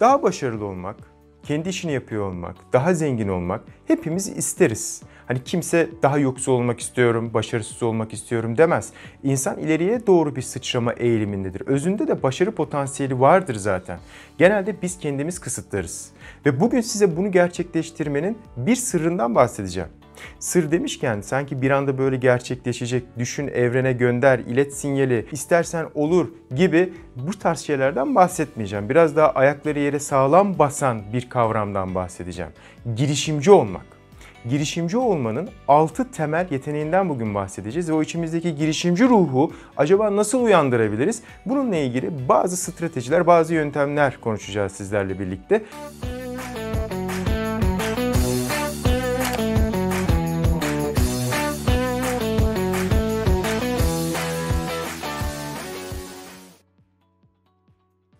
Daha başarılı olmak, kendi işini yapıyor olmak, daha zengin olmak hepimiz isteriz. Hani kimse daha yoksul olmak istiyorum, başarısız olmak istiyorum demez. İnsan ileriye doğru bir sıçrama eğilimindedir. Özünde de başarı potansiyeli vardır zaten. Genelde biz kendimiz kısıtlarız. Ve bugün size bunu gerçekleştirmenin bir sırrından bahsedeceğim. Sır demişken sanki bir anda böyle gerçekleşecek, düşün evrene gönder, ilet sinyali, istersen olur gibi bu tarz şeylerden bahsetmeyeceğim. Biraz daha ayakları yere sağlam basan bir kavramdan bahsedeceğim. Girişimci olmak girişimci olmanın 6 temel yeteneğinden bugün bahsedeceğiz ve o içimizdeki girişimci ruhu acaba nasıl uyandırabiliriz? Bununla ilgili bazı stratejiler, bazı yöntemler konuşacağız sizlerle birlikte. Müzik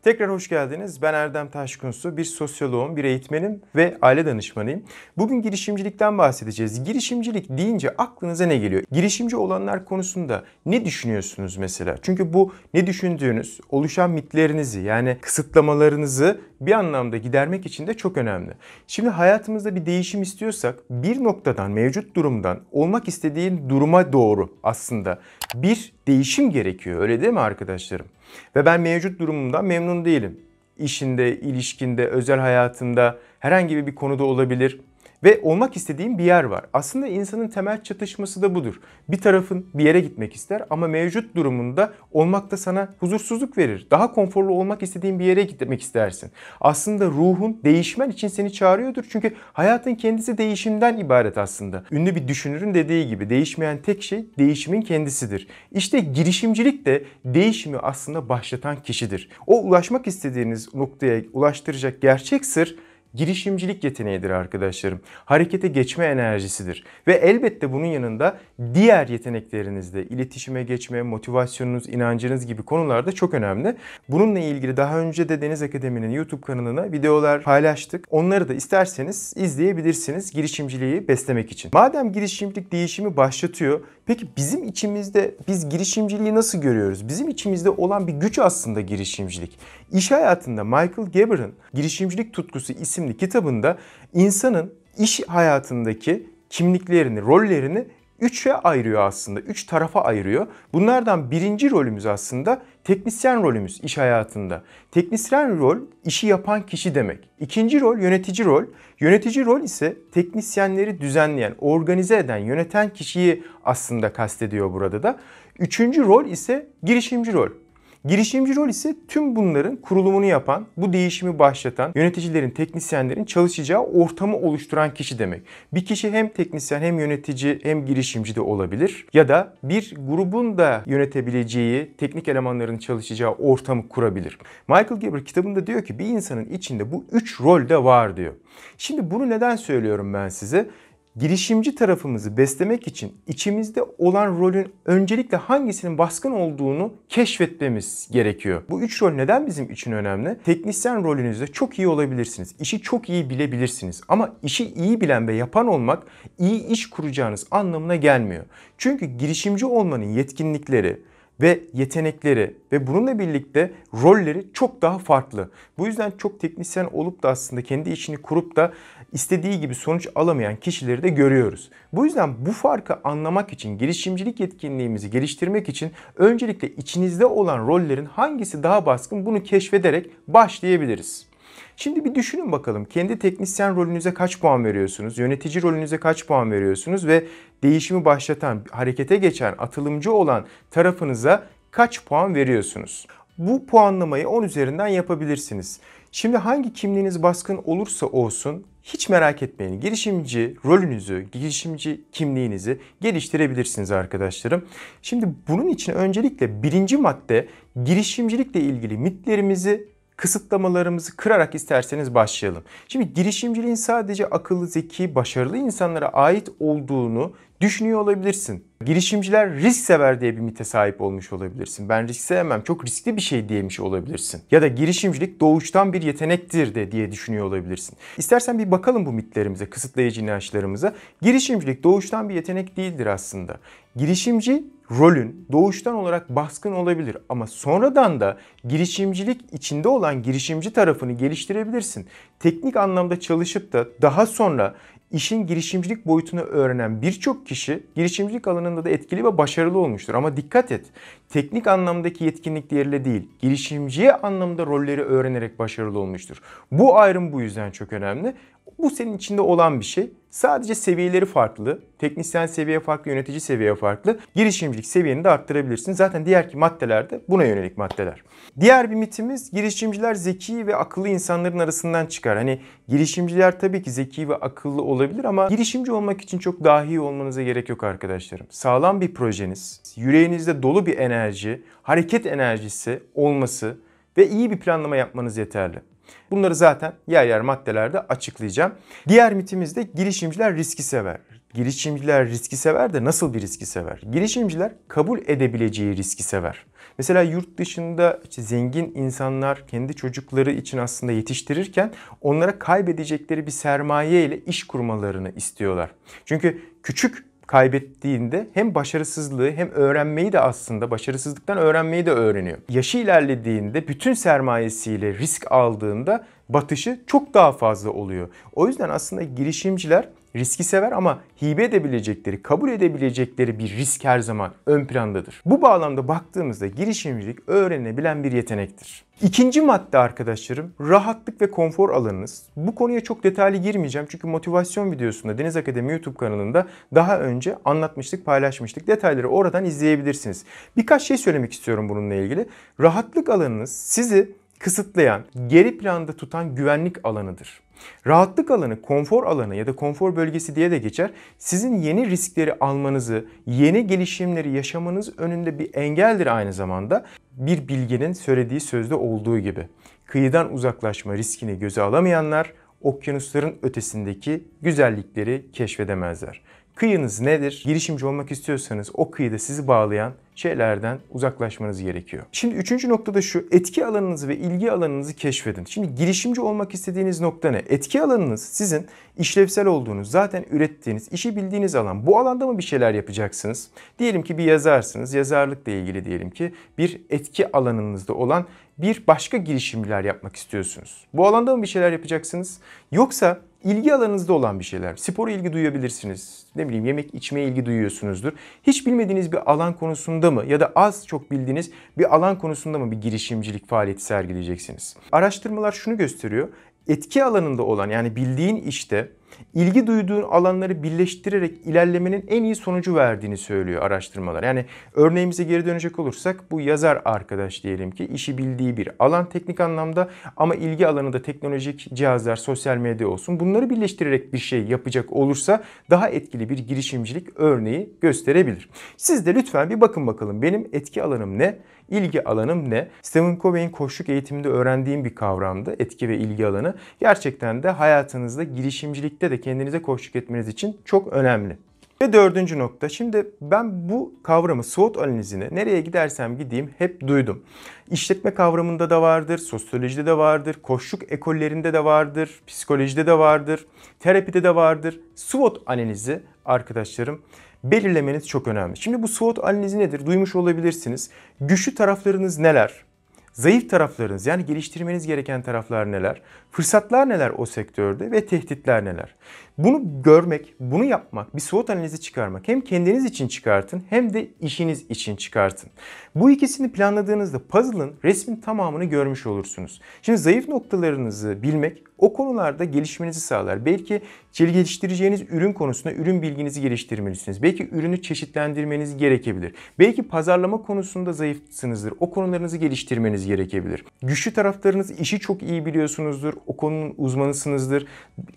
Tekrar hoş geldiniz. Ben Erdem Taşkunsu. Bir sosyoloğum, bir eğitmenim ve aile danışmanıyım. Bugün girişimcilikten bahsedeceğiz. Girişimcilik deyince aklınıza ne geliyor? Girişimci olanlar konusunda ne düşünüyorsunuz mesela? Çünkü bu ne düşündüğünüz, oluşan mitlerinizi yani kısıtlamalarınızı bir anlamda gidermek için de çok önemli. Şimdi hayatımızda bir değişim istiyorsak bir noktadan, mevcut durumdan olmak istediğin duruma doğru aslında bir değişim gerekiyor. Öyle değil mi arkadaşlarım? Ve ben mevcut durumumda memnun değilim. İşinde, ilişkinde, özel hayatında herhangi bir konuda olabilir ve olmak istediğim bir yer var. Aslında insanın temel çatışması da budur. Bir tarafın bir yere gitmek ister ama mevcut durumunda olmak da sana huzursuzluk verir. Daha konforlu olmak istediğin bir yere gitmek istersin. Aslında ruhun değişmen için seni çağırıyordur. Çünkü hayatın kendisi değişimden ibaret aslında. Ünlü bir düşünürün dediği gibi değişmeyen tek şey değişimin kendisidir. İşte girişimcilik de değişimi aslında başlatan kişidir. O ulaşmak istediğiniz noktaya ulaştıracak gerçek sır girişimcilik yeteneğidir arkadaşlarım. Harekete geçme enerjisidir. Ve elbette bunun yanında diğer yeteneklerinizde iletişime geçme, motivasyonunuz, inancınız gibi konularda çok önemli. Bununla ilgili daha önce de Deniz Akademi'nin YouTube kanalına videolar paylaştık. Onları da isterseniz izleyebilirsiniz girişimciliği beslemek için. Madem girişimcilik değişimi başlatıyor, peki bizim içimizde biz girişimciliği nasıl görüyoruz? Bizim içimizde olan bir güç aslında girişimcilik. İş hayatında Michael Gaber'ın girişimcilik tutkusu isimli isimli kitabında insanın iş hayatındaki kimliklerini, rollerini üçe ayırıyor aslında. Üç tarafa ayırıyor. Bunlardan birinci rolümüz aslında teknisyen rolümüz iş hayatında. Teknisyen rol işi yapan kişi demek. İkinci rol yönetici rol. Yönetici rol ise teknisyenleri düzenleyen, organize eden, yöneten kişiyi aslında kastediyor burada da. Üçüncü rol ise girişimci rol. Girişimci rol ise tüm bunların kurulumunu yapan, bu değişimi başlatan, yöneticilerin, teknisyenlerin çalışacağı ortamı oluşturan kişi demek. Bir kişi hem teknisyen hem yönetici hem girişimci de olabilir ya da bir grubun da yönetebileceği teknik elemanların çalışacağı ortamı kurabilir. Michael Gerber kitabında diyor ki bir insanın içinde bu üç rol de var diyor. Şimdi bunu neden söylüyorum ben size? girişimci tarafımızı beslemek için içimizde olan rolün öncelikle hangisinin baskın olduğunu keşfetmemiz gerekiyor. Bu üç rol neden bizim için önemli? Teknisyen rolünüzde çok iyi olabilirsiniz. İşi çok iyi bilebilirsiniz. Ama işi iyi bilen ve yapan olmak iyi iş kuracağınız anlamına gelmiyor. Çünkü girişimci olmanın yetkinlikleri, ve yetenekleri ve bununla birlikte rolleri çok daha farklı. Bu yüzden çok teknisyen olup da aslında kendi işini kurup da istediği gibi sonuç alamayan kişileri de görüyoruz. Bu yüzden bu farkı anlamak için, girişimcilik yetkinliğimizi geliştirmek için öncelikle içinizde olan rollerin hangisi daha baskın bunu keşfederek başlayabiliriz. Şimdi bir düşünün bakalım kendi teknisyen rolünüze kaç puan veriyorsunuz, yönetici rolünüze kaç puan veriyorsunuz ve değişimi başlatan, harekete geçen, atılımcı olan tarafınıza kaç puan veriyorsunuz? Bu puanlamayı 10 üzerinden yapabilirsiniz. Şimdi hangi kimliğiniz baskın olursa olsun hiç merak etmeyin. Girişimci rolünüzü, girişimci kimliğinizi geliştirebilirsiniz arkadaşlarım. Şimdi bunun için öncelikle birinci madde girişimcilikle ilgili mitlerimizi kısıtlamalarımızı kırarak isterseniz başlayalım. Şimdi girişimciliğin sadece akıllı, zeki, başarılı insanlara ait olduğunu düşünüyor olabilirsin. Girişimciler risk sever diye bir mite sahip olmuş olabilirsin. Ben risk sevmem, çok riskli bir şey diyemiş olabilirsin. Ya da girişimcilik doğuştan bir yetenektir de diye düşünüyor olabilirsin. İstersen bir bakalım bu mitlerimize, kısıtlayıcı inançlarımıza. Girişimcilik doğuştan bir yetenek değildir aslında. Girişimci rolün doğuştan olarak baskın olabilir ama sonradan da girişimcilik içinde olan girişimci tarafını geliştirebilirsin. Teknik anlamda çalışıp da daha sonra İşin girişimcilik boyutunu öğrenen birçok kişi girişimcilik alanında da etkili ve başarılı olmuştur. Ama dikkat et, teknik anlamdaki yetkinlik diğeriyle değil, girişimciye anlamda rolleri öğrenerek başarılı olmuştur. Bu ayrım bu yüzden çok önemli. Bu senin içinde olan bir şey. Sadece seviyeleri farklı. Teknisyen seviye farklı, yönetici seviye farklı. Girişimcilik seviyeni de arttırabilirsin. Zaten diğer ki maddelerde buna yönelik maddeler. Diğer bir mitimiz girişimciler zeki ve akıllı insanların arasından çıkar. Hani girişimciler tabii ki zeki ve akıllı olabilir ama girişimci olmak için çok dahi olmanıza gerek yok arkadaşlarım. Sağlam bir projeniz, yüreğinizde dolu bir enerji, hareket enerjisi olması ve iyi bir planlama yapmanız yeterli. Bunları zaten yer yer maddelerde açıklayacağım. Diğer mitimiz de girişimciler riski sever. Girişimciler riski sever de nasıl bir riski sever? Girişimciler kabul edebileceği riski sever. Mesela yurt dışında işte zengin insanlar kendi çocukları için aslında yetiştirirken onlara kaybedecekleri bir sermaye ile iş kurmalarını istiyorlar. Çünkü küçük kaybettiğinde hem başarısızlığı hem öğrenmeyi de aslında başarısızlıktan öğrenmeyi de öğreniyor. Yaşı ilerlediğinde bütün sermayesiyle risk aldığında batışı çok daha fazla oluyor. O yüzden aslında girişimciler riski sever ama hibe edebilecekleri, kabul edebilecekleri bir risk her zaman ön plandadır. Bu bağlamda baktığımızda girişimcilik öğrenebilen bir yetenektir. İkinci madde arkadaşlarım rahatlık ve konfor alanınız. Bu konuya çok detaylı girmeyeceğim çünkü motivasyon videosunda Deniz Akademi YouTube kanalında daha önce anlatmıştık, paylaşmıştık. Detayları oradan izleyebilirsiniz. Birkaç şey söylemek istiyorum bununla ilgili. Rahatlık alanınız sizi kısıtlayan, geri planda tutan güvenlik alanıdır. Rahatlık alanı, konfor alanı ya da konfor bölgesi diye de geçer. Sizin yeni riskleri almanızı, yeni gelişimleri yaşamanız önünde bir engeldir aynı zamanda. Bir bilginin söylediği sözde olduğu gibi. Kıyıdan uzaklaşma riskini göze alamayanlar okyanusların ötesindeki güzellikleri keşfedemezler. Kıyınız nedir? Girişimci olmak istiyorsanız o kıyıda sizi bağlayan şeylerden uzaklaşmanız gerekiyor. Şimdi üçüncü noktada şu. Etki alanınızı ve ilgi alanınızı keşfedin. Şimdi girişimci olmak istediğiniz nokta ne? Etki alanınız sizin işlevsel olduğunuz, zaten ürettiğiniz, işi bildiğiniz alan. Bu alanda mı bir şeyler yapacaksınız? Diyelim ki bir yazarsınız. Yazarlıkla ilgili diyelim ki bir etki alanınızda olan bir başka girişimler yapmak istiyorsunuz. Bu alanda mı bir şeyler yapacaksınız? Yoksa ilgi alanınızda olan bir şeyler. Spora ilgi duyabilirsiniz. Ne bileyim yemek içmeye ilgi duyuyorsunuzdur. Hiç bilmediğiniz bir alan konusunda mı ya da az çok bildiğiniz bir alan konusunda mı bir girişimcilik faaliyeti sergileyeceksiniz? Araştırmalar şunu gösteriyor etki alanında olan yani bildiğin işte ilgi duyduğun alanları birleştirerek ilerlemenin en iyi sonucu verdiğini söylüyor araştırmalar. Yani örneğimize geri dönecek olursak bu yazar arkadaş diyelim ki işi bildiği bir alan teknik anlamda ama ilgi alanı da teknolojik cihazlar, sosyal medya olsun. Bunları birleştirerek bir şey yapacak olursa daha etkili bir girişimcilik örneği gösterebilir. Siz de lütfen bir bakın bakalım benim etki alanım ne? ilgi alanım ne? Stephen Covey'in koçluk eğitiminde öğrendiğim bir kavramdı. Etki ve ilgi alanı. Gerçekten de hayatınızda girişimcilikte de kendinize koçluk etmeniz için çok önemli. Ve dördüncü nokta. Şimdi ben bu kavramı SWOT analizini nereye gidersem gideyim hep duydum. İşletme kavramında da vardır, sosyolojide de vardır, koşluk ekollerinde de vardır, psikolojide de vardır, terapide de vardır. SWOT analizi arkadaşlarım belirlemeniz çok önemli. Şimdi bu SWOT analizi nedir? Duymuş olabilirsiniz. Güçlü taraflarınız neler? Zayıf taraflarınız yani geliştirmeniz gereken taraflar neler? Fırsatlar neler o sektörde ve tehditler neler? Bunu görmek, bunu yapmak, bir SWOT analizi çıkarmak hem kendiniz için çıkartın hem de işiniz için çıkartın. Bu ikisini planladığınızda puzzle'ın resmin tamamını görmüş olursunuz. Şimdi zayıf noktalarınızı bilmek o konularda gelişmenizi sağlar. Belki geliştireceğiniz ürün konusunda ürün bilginizi geliştirmelisiniz. Belki ürünü çeşitlendirmeniz gerekebilir. Belki pazarlama konusunda zayıfsınızdır. O konularınızı geliştirmeniz gerekebilir. Güçlü taraflarınız işi çok iyi biliyorsunuzdur. O konunun uzmanısınızdır.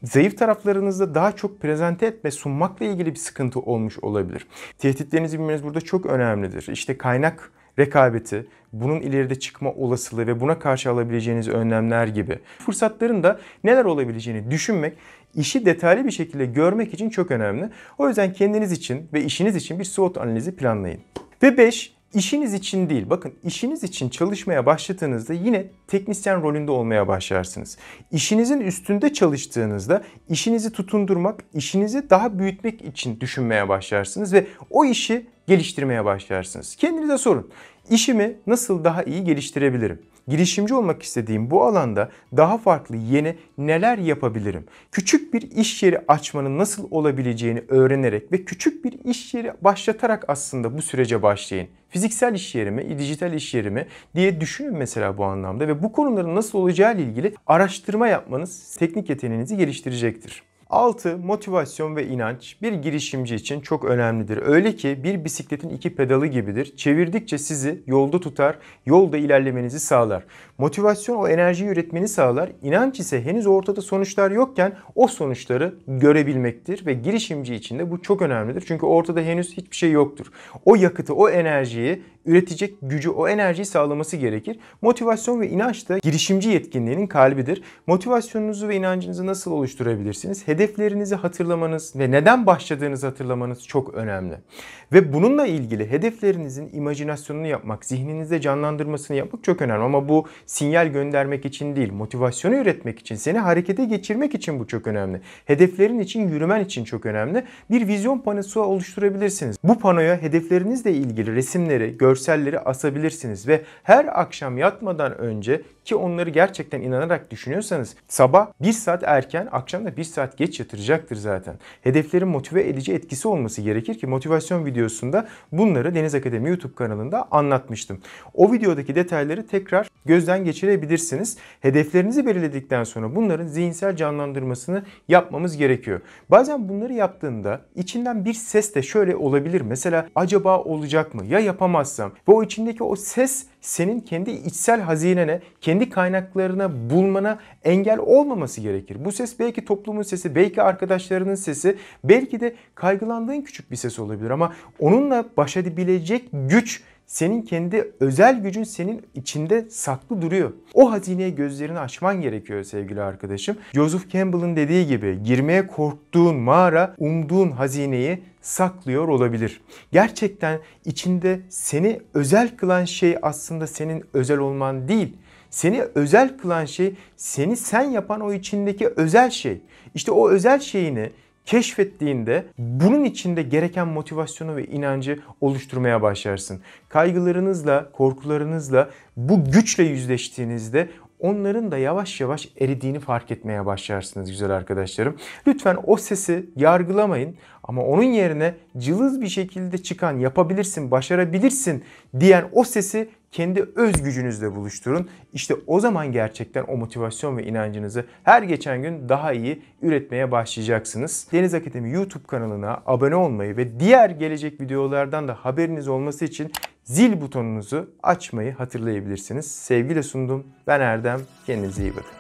Zayıf taraflarınızda daha çok prezente etme, sunmakla ilgili bir sıkıntı olmuş olabilir. Tehditlerinizi bilmeniz burada çok önemlidir. İşte kaynak rekabeti, bunun ileride çıkma olasılığı ve buna karşı alabileceğiniz önlemler gibi fırsatların da neler olabileceğini düşünmek, işi detaylı bir şekilde görmek için çok önemli. O yüzden kendiniz için ve işiniz için bir SWOT analizi planlayın. Ve 5. İşiniz için değil. Bakın işiniz için çalışmaya başladığınızda yine teknisyen rolünde olmaya başlarsınız. İşinizin üstünde çalıştığınızda işinizi tutundurmak, işinizi daha büyütmek için düşünmeye başlarsınız ve o işi geliştirmeye başlarsınız. Kendinize sorun. İşimi nasıl daha iyi geliştirebilirim? Girişimci olmak istediğim bu alanda daha farklı yeni neler yapabilirim? Küçük bir iş yeri açmanın nasıl olabileceğini öğrenerek ve küçük bir iş yeri başlatarak aslında bu sürece başlayın. Fiziksel iş yeri mi, dijital iş yeri mi diye düşünün mesela bu anlamda ve bu konuların nasıl olacağı ile ilgili araştırma yapmanız teknik yeteneğinizi geliştirecektir. 6. Motivasyon ve inanç bir girişimci için çok önemlidir. Öyle ki bir bisikletin iki pedalı gibidir. Çevirdikçe sizi yolda tutar, yolda ilerlemenizi sağlar. Motivasyon o enerjiyi üretmeni sağlar. İnanç ise henüz ortada sonuçlar yokken o sonuçları görebilmektir ve girişimci için de bu çok önemlidir. Çünkü ortada henüz hiçbir şey yoktur. O yakıtı, o enerjiyi üretecek gücü, o enerjiyi sağlaması gerekir. Motivasyon ve inanç da girişimci yetkinliğinin kalbidir. Motivasyonunuzu ve inancınızı nasıl oluşturabilirsiniz? Hedeflerinizi hatırlamanız ve neden başladığınızı hatırlamanız çok önemli. Ve bununla ilgili hedeflerinizin imajinasyonunu yapmak, zihninizde canlandırmasını yapmak çok önemli. Ama bu sinyal göndermek için değil, motivasyonu üretmek için, seni harekete geçirmek için bu çok önemli. Hedeflerin için, yürümen için çok önemli. Bir vizyon panosu oluşturabilirsiniz. Bu panoya hedeflerinizle ilgili resimleri, görsel görselleri asabilirsiniz ve her akşam yatmadan önce ki onları gerçekten inanarak düşünüyorsanız sabah 1 saat erken akşam da 1 saat geç yatıracaktır zaten. Hedeflerin motive edici etkisi olması gerekir ki motivasyon videosunda bunları Deniz Akademi YouTube kanalında anlatmıştım. O videodaki detayları tekrar gözden geçirebilirsiniz. Hedeflerinizi belirledikten sonra bunların zihinsel canlandırmasını yapmamız gerekiyor. Bazen bunları yaptığında içinden bir ses de şöyle olabilir. Mesela acaba olacak mı? Ya yapamazsam? dinliyorsan ve o içindeki o ses senin kendi içsel hazinene, kendi kaynaklarına bulmana engel olmaması gerekir. Bu ses belki toplumun sesi, belki arkadaşlarının sesi, belki de kaygılandığın küçük bir ses olabilir ama onunla baş edebilecek güç senin kendi özel gücün senin içinde saklı duruyor. O hazineye gözlerini açman gerekiyor sevgili arkadaşım. Joseph Campbell'ın dediği gibi girmeye korktuğun mağara umduğun hazineyi saklıyor olabilir. Gerçekten içinde seni özel kılan şey aslında senin özel olman değil. Seni özel kılan şey seni sen yapan o içindeki özel şey. İşte o özel şeyini keşfettiğinde bunun içinde gereken motivasyonu ve inancı oluşturmaya başlarsın. Kaygılarınızla, korkularınızla bu güçle yüzleştiğinizde onların da yavaş yavaş eridiğini fark etmeye başlarsınız güzel arkadaşlarım. Lütfen o sesi yargılamayın ama onun yerine cılız bir şekilde çıkan yapabilirsin, başarabilirsin diyen o sesi kendi öz gücünüzle buluşturun. İşte o zaman gerçekten o motivasyon ve inancınızı her geçen gün daha iyi üretmeye başlayacaksınız. Deniz Akademi YouTube kanalına abone olmayı ve diğer gelecek videolardan da haberiniz olması için zil butonunuzu açmayı hatırlayabilirsiniz. Sevgiyle sundum. Ben Erdem. Kendinize iyi bakın.